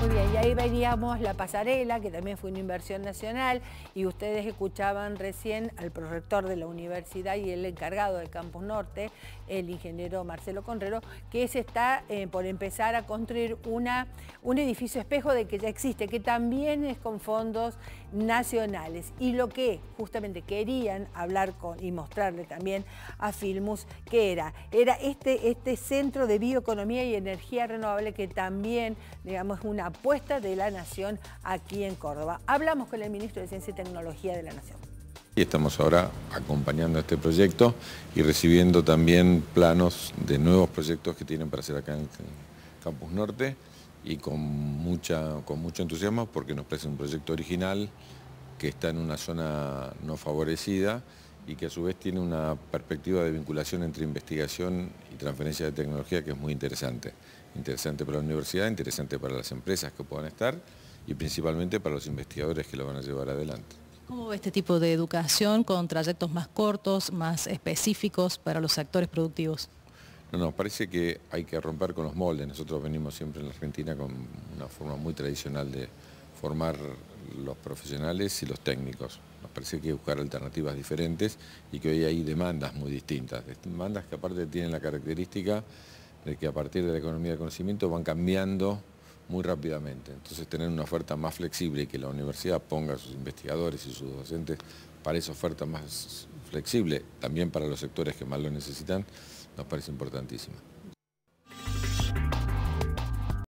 Muy bien, y ahí veríamos la pasarela, que también fue una inversión nacional, y ustedes escuchaban recién al prorector de la universidad y el encargado de Campus Norte, el ingeniero Marcelo Conrero, que se está eh, por empezar a construir una, un edificio espejo de que ya existe, que también es con fondos nacionales. Y lo que justamente querían hablar con y mostrarle también a Filmus, que era, era este, este centro de bioeconomía y energía renovable que también, digamos, es una apuesta de la Nación aquí en Córdoba. Hablamos con el ministro de Ciencia y Tecnología de la Nación. Y estamos ahora acompañando este proyecto y recibiendo también planos de nuevos proyectos que tienen para hacer acá en Campus Norte y con, mucha, con mucho entusiasmo porque nos parece un proyecto original que está en una zona no favorecida y que a su vez tiene una perspectiva de vinculación entre investigación y transferencia de tecnología que es muy interesante. Interesante para la universidad, interesante para las empresas que puedan estar y principalmente para los investigadores que lo van a llevar adelante. ¿Cómo ve este tipo de educación con trayectos más cortos, más específicos para los actores productivos? No, nos parece que hay que romper con los moldes. Nosotros venimos siempre en la Argentina con una forma muy tradicional de formar los profesionales y los técnicos parece que hay que buscar alternativas diferentes y que hoy hay demandas muy distintas. Demandas que aparte tienen la característica de que a partir de la economía de conocimiento van cambiando muy rápidamente. Entonces tener una oferta más flexible y que la universidad ponga a sus investigadores y sus docentes para esa oferta más flexible, también para los sectores que más lo necesitan, nos parece importantísima.